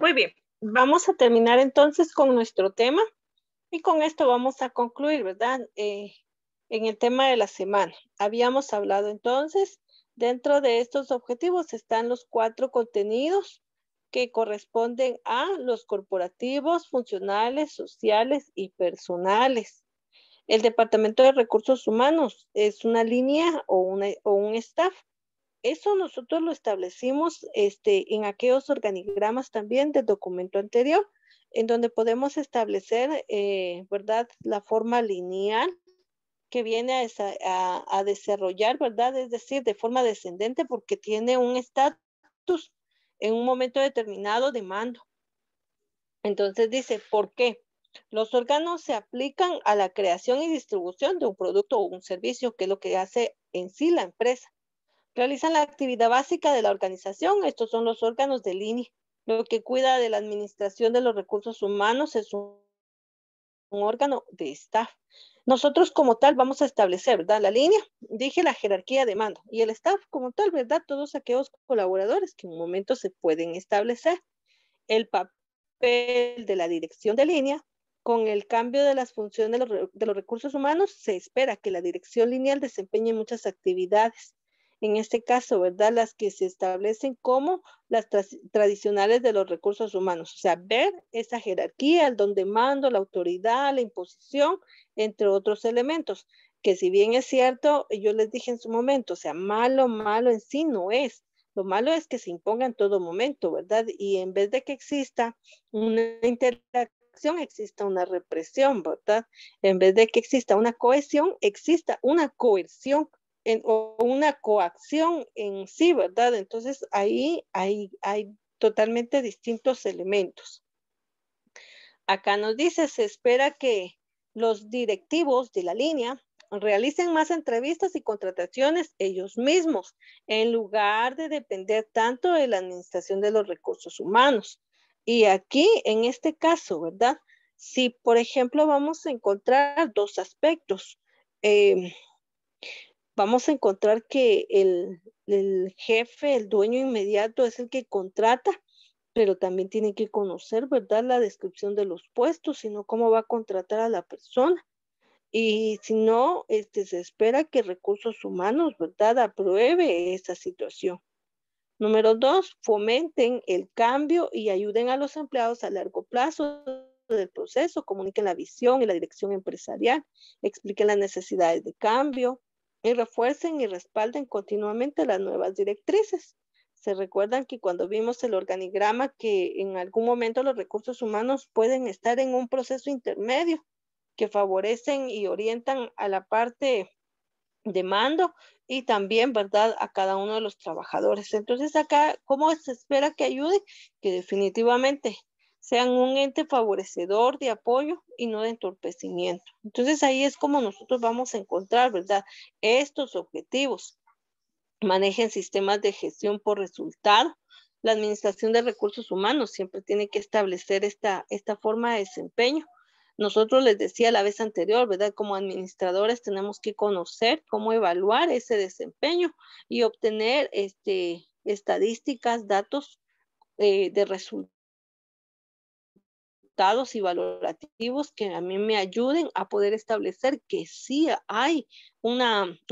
Muy bien, vamos a terminar entonces con nuestro tema y con esto vamos a concluir, ¿verdad? Eh, en el tema de la semana. Habíamos hablado entonces, dentro de estos objetivos están los cuatro contenidos que corresponden a los corporativos, funcionales, sociales y personales. El Departamento de Recursos Humanos es una línea o, o un staff eso nosotros lo establecimos este, en aquellos organigramas también del documento anterior, en donde podemos establecer, eh, ¿verdad?, la forma lineal que viene a, a, desarrollar, ¿verdad? Es decir, de forma descendente porque tiene un estatus en un momento determinado de mando. Entonces dice, ¿por qué? Los órganos se aplican a la creación y distribución de un producto o un servicio, que es lo que hace en sí la empresa. Realizan la actividad básica de la organización. Estos son los órganos de línea. Lo que cuida de la administración de los recursos humanos es un, órgano de staff. Nosotros como tal vamos a establecer, ¿verdad? La línea, dije la jerarquía de mando y el staff como tal, ¿verdad? Todos aquellos colaboradores que en un momento se pueden establecer. El papel de la dirección de línea, con el cambio de las funciones de los recursos humanos, se espera que la dirección lineal desempeñe muchas actividades en este caso, ¿verdad? Las que se establecen como las tradicionales de los recursos humanos, o sea, ver esa jerarquía, el don mando, la autoridad, la imposición, entre otros elementos, que si bien es cierto, yo les dije en su momento, o sea, malo, malo en sí no es, lo malo es que se imponga en todo momento, ¿verdad? Y en vez de que exista una interacción, exista una represión, ¿verdad? En vez de que exista una cohesión, exista una coerción o una coacción en sí, ¿verdad? Entonces ahí hay, hay totalmente distintos elementos. Acá nos dice, se espera que los directivos de la línea realicen más entrevistas y contrataciones ellos mismos, en lugar de depender tanto de la administración de los recursos humanos. Y aquí, en este caso, ¿verdad? Si, por ejemplo, vamos a encontrar dos aspectos. Eh, vamos a encontrar que el, jefe, el dueño inmediato es el que contrata, pero también tiene que conocer, ¿verdad?, la descripción de los puestos, sino cómo va a contratar a la persona. Y si no, este, se espera que recursos humanos, ¿verdad?, apruebe esa situación. Número dos, fomenten el cambio y ayuden a los empleados a largo plazo del proceso, comuniquen la visión y la dirección empresarial, expliquen las necesidades de cambio, y refuercen y respalden continuamente las nuevas directrices. Se recuerdan que cuando vimos el organigrama que en algún momento los recursos humanos pueden estar en un proceso intermedio que favorecen y orientan a la parte de mando y también, ¿verdad?, a cada uno de los trabajadores. Entonces, acá, ¿cómo se espera que ayude? Que definitivamente sean un ente favorecedor de apoyo y no de entorpecimiento. Entonces ahí es como nosotros vamos a encontrar, ¿verdad? Estos objetivos. Manejen sistemas de gestión por resultado. La administración de recursos humanos siempre tiene que establecer esta, esta forma de desempeño. Nosotros les decía la vez anterior, ¿verdad? Como administradores tenemos que conocer cómo evaluar ese desempeño y obtener este, estadísticas, datos eh, de resultados resultados y valorativos que a mí me ayuden a poder establecer que sí hay un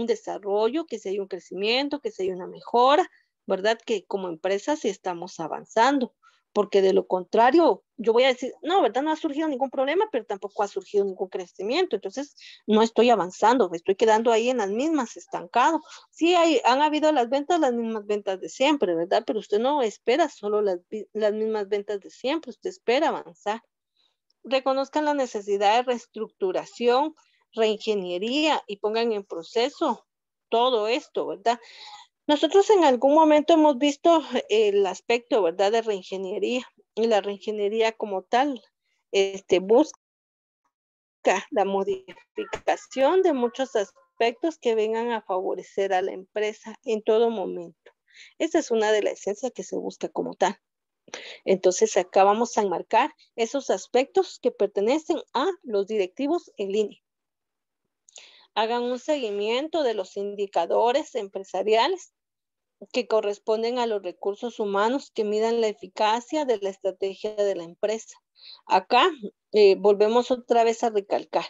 desarrollo, que sí hay un crecimiento, que sí hay una mejora, ¿verdad? Que como empresa sí estamos avanzando, porque de lo contrario, yo voy a decir, no, ¿verdad? No ha surgido ningún problema, pero tampoco ha surgido ningún crecimiento, entonces no estoy avanzando, me estoy quedando ahí en las mismas, estancado. Sí, hay, han habido las ventas, las mismas ventas de siempre, ¿verdad? Pero usted no espera solo las, las mismas ventas de siempre, usted espera avanzar reconozcan la necesidad de reestructuración, reingeniería y pongan en proceso todo esto, ¿verdad? Nosotros en algún momento hemos visto eh, el aspecto, ¿verdad?, de reingeniería y la reingeniería como tal este, busca la modificación de muchos aspectos que vengan a favorecer a la empresa en todo momento. Esa es una de las esencias que se busca como tal. Entonces acá vamos a enmarcar esos aspectos que pertenecen a los directivos en línea. Hagan un seguimiento de los indicadores empresariales que corresponden a los recursos humanos que midan la eficacia de la estrategia de la empresa. Acá eh, volvemos otra vez a recalcar.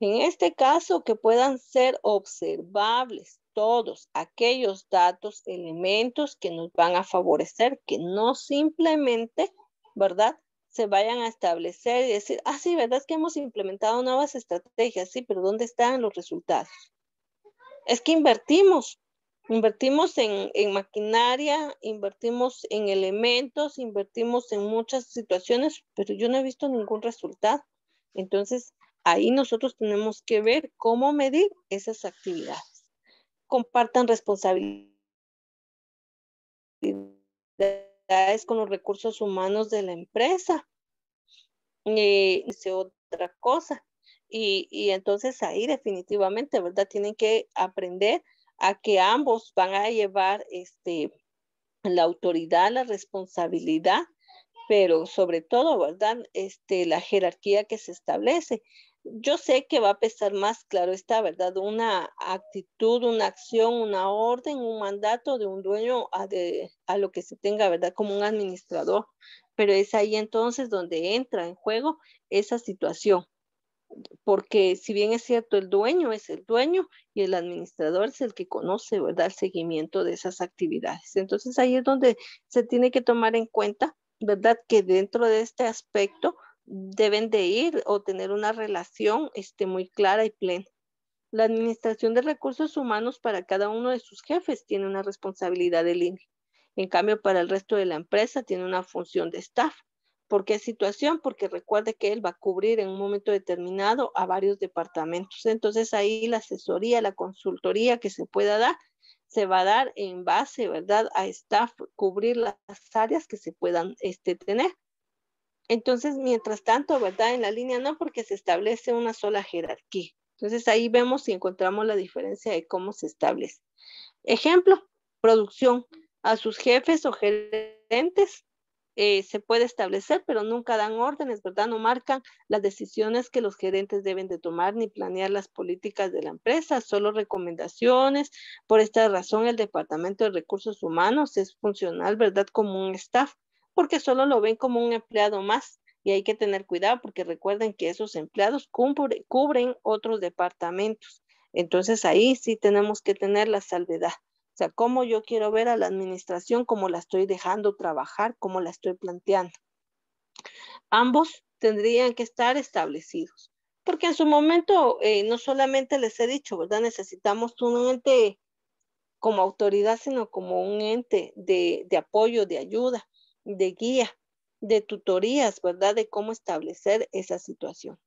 En este caso, que puedan ser observables todos aquellos datos, elementos que nos van a favorecer, que no simplemente, ¿verdad? Se vayan a establecer y decir, ah, sí, ¿verdad? Es que hemos implementado nuevas estrategias, sí, pero ¿dónde están los resultados? Es que invertimos, invertimos en, en maquinaria, invertimos en elementos, invertimos en muchas situaciones, pero yo no he visto ningún resultado. Entonces, ahí nosotros tenemos que ver cómo medir esas actividades compartan responsabilidades con los recursos humanos de la empresa. Eh, otra cosa. Y, entonces ahí definitivamente, ¿verdad? Tienen que aprender a que ambos van a llevar este, la autoridad, la responsabilidad, pero sobre todo, ¿verdad? Este, la jerarquía que se establece yo sé que va a pesar más, claro esta ¿verdad? Una actitud, una acción, una orden, un mandato de un dueño a, de, a lo que se tenga, ¿verdad? Como un administrador. Pero es ahí entonces donde entra en juego esa situación. Porque si bien es cierto, el dueño es el dueño y el administrador es el que conoce, ¿verdad? El seguimiento de esas actividades. Entonces ahí es donde se tiene que tomar en cuenta, ¿verdad? Que dentro de este aspecto deben de ir o tener una relación este, muy clara y plena. La administración de recursos humanos para cada uno de sus jefes tiene una responsabilidad de línea. En cambio, para el resto de la empresa tiene una función de staff. ¿Por qué situación? Porque recuerde que él va a cubrir en un momento determinado a varios departamentos. Entonces ahí la asesoría, la consultoría que se pueda dar, se va a dar en base, ¿verdad?, a staff, cubrir las áreas que se puedan este, tener. Entonces, mientras tanto, ¿verdad? En la línea no, porque se establece una sola jerarquía. Entonces ahí vemos y encontramos la diferencia de cómo se establece. Ejemplo, producción. A sus jefes o gerentes eh, se puede establecer, pero nunca dan órdenes, ¿verdad? No marcan las decisiones que los gerentes deben de tomar ni planear las políticas de la empresa, solo recomendaciones. Por esta razón, el Departamento de Recursos Humanos es funcional, ¿verdad? Como un staff porque solo lo ven como un empleado más y hay que tener cuidado porque recuerden que esos empleados cubren otros departamentos. Entonces ahí sí tenemos que tener la salvedad. O sea, cómo yo quiero ver a la administración, cómo la estoy dejando trabajar, cómo la estoy planteando. Ambos tendrían que estar establecidos, porque en su momento eh, no solamente les he dicho, ¿verdad? Necesitamos un ente como autoridad, sino como un ente de apoyo, de ayuda de guía, de tutorías, ¿verdad? De cómo establecer esas situaciones.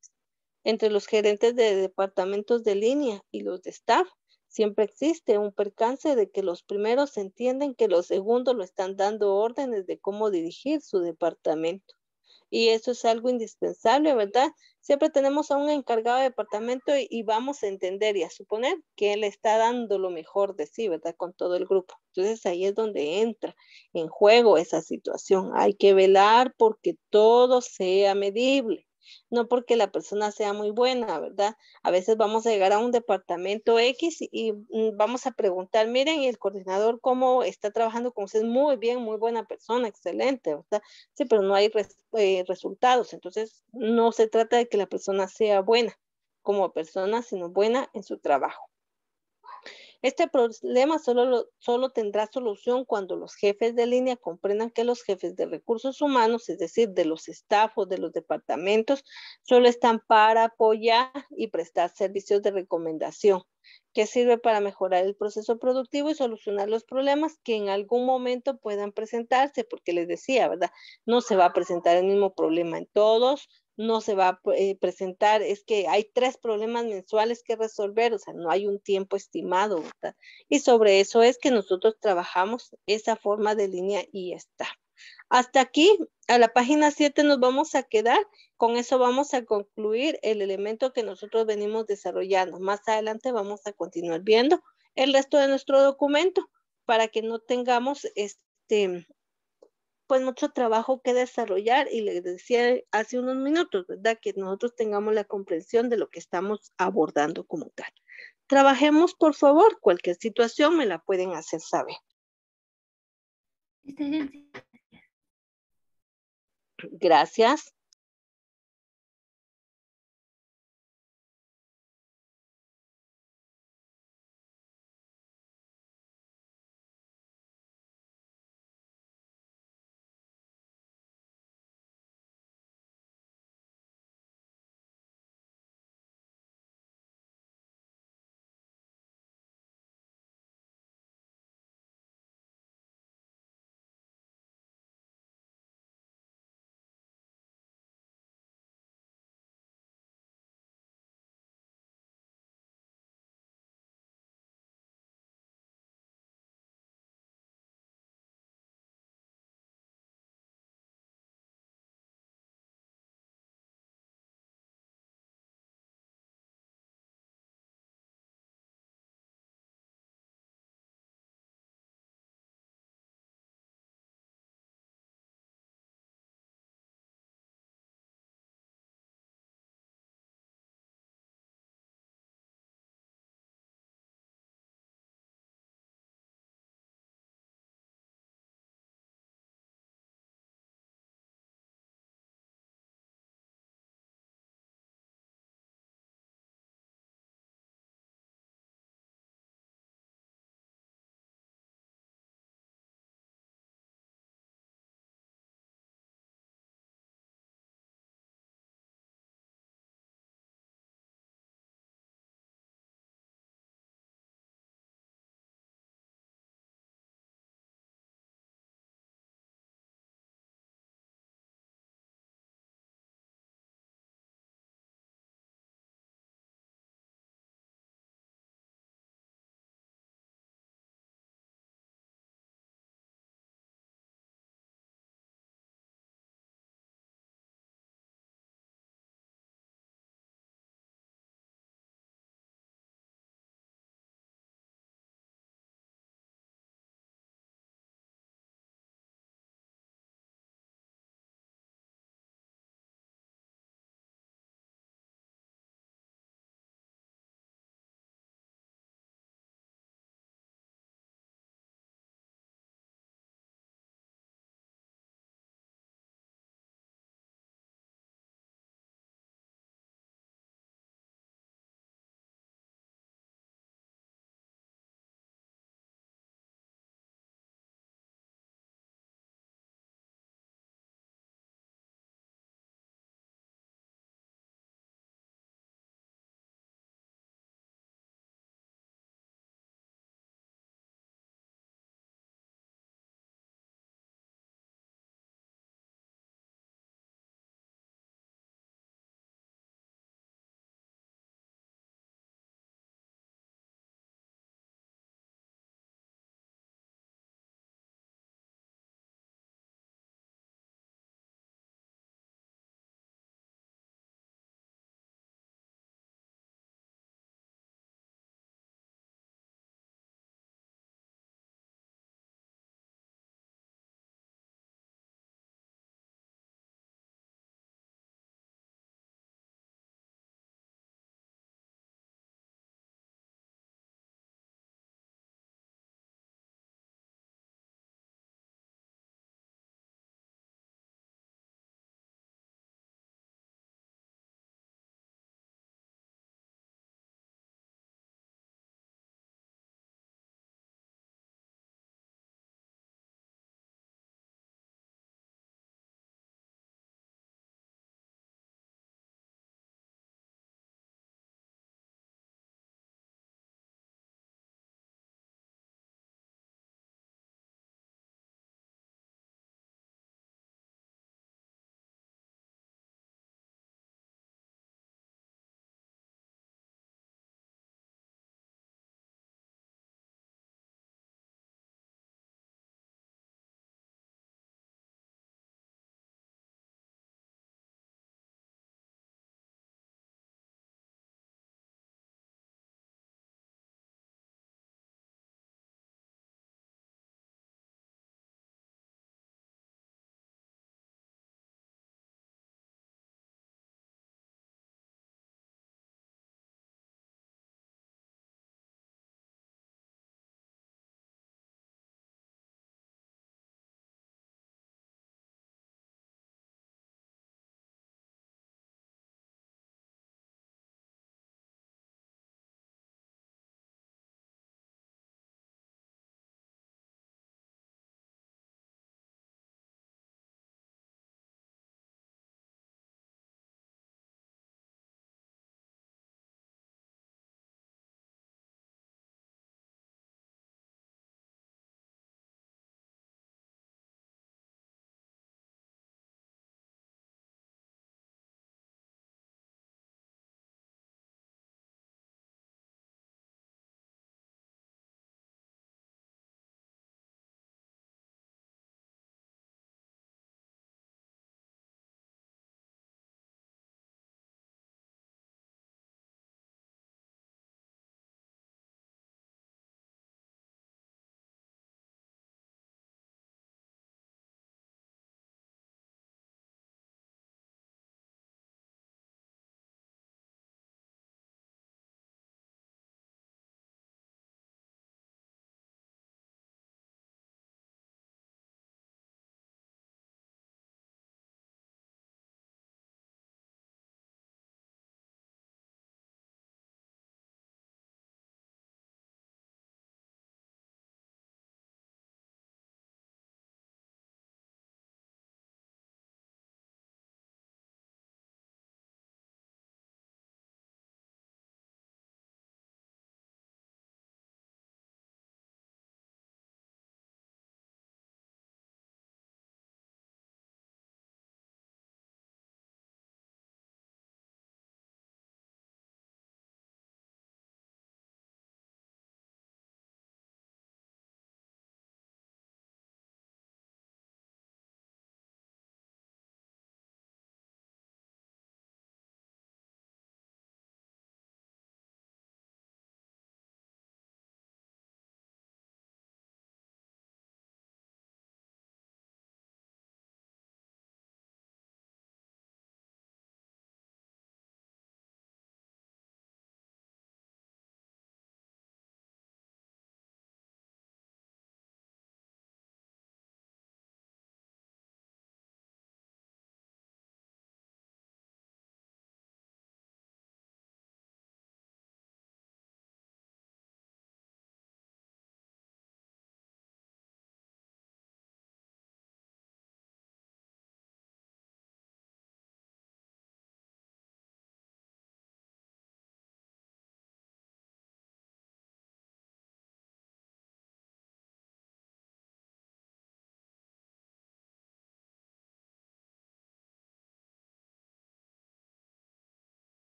Entre los gerentes de departamentos de línea y los de staff, siempre existe un percance de que los primeros entienden que los segundos lo están dando órdenes de cómo dirigir su departamento. Y eso es algo indispensable, ¿verdad? siempre tenemos a un encargado de departamento y, vamos a entender y a suponer que él está dando lo mejor de sí, ¿verdad? Con todo el grupo. Entonces ahí es donde entra en juego esa situación. Hay que velar porque todo sea medible no porque la persona sea muy buena, ¿verdad? A veces vamos a llegar a un departamento X y mm, vamos a preguntar, miren, el coordinador cómo está trabajando con usted, muy bien, muy buena persona, excelente, ¿verdad? Sí, pero no hay eh, resultados, entonces no se trata de que la persona sea buena como persona, sino buena en su trabajo. Este problema solo, tendrá solución cuando los jefes de línea comprendan que los jefes de recursos humanos, es decir, de los estafos, de los departamentos, solo están para apoyar y prestar servicios de recomendación que sirve para mejorar el proceso productivo y solucionar los problemas que en algún momento puedan presentarse, porque les decía, ¿verdad? No se va a presentar el mismo problema en todos, no se va a eh, presentar, es que hay tres problemas mensuales que resolver, o sea, no hay un tiempo estimado, Y sobre eso es que nosotros trabajamos esa forma de línea y está. Hasta aquí, a la página 7 nos vamos a quedar. Con eso vamos a concluir el elemento que nosotros venimos desarrollando. Más adelante vamos a continuar viendo el resto de nuestro documento para que no tengamos este, pues mucho trabajo que desarrollar y les decía hace unos minutos, ¿verdad? Que nosotros tengamos la comprensión de lo que estamos abordando como tal. Trabajemos, por favor, cualquier situación me la pueden hacer saber. Gracias.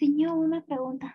Señor, una pregunta.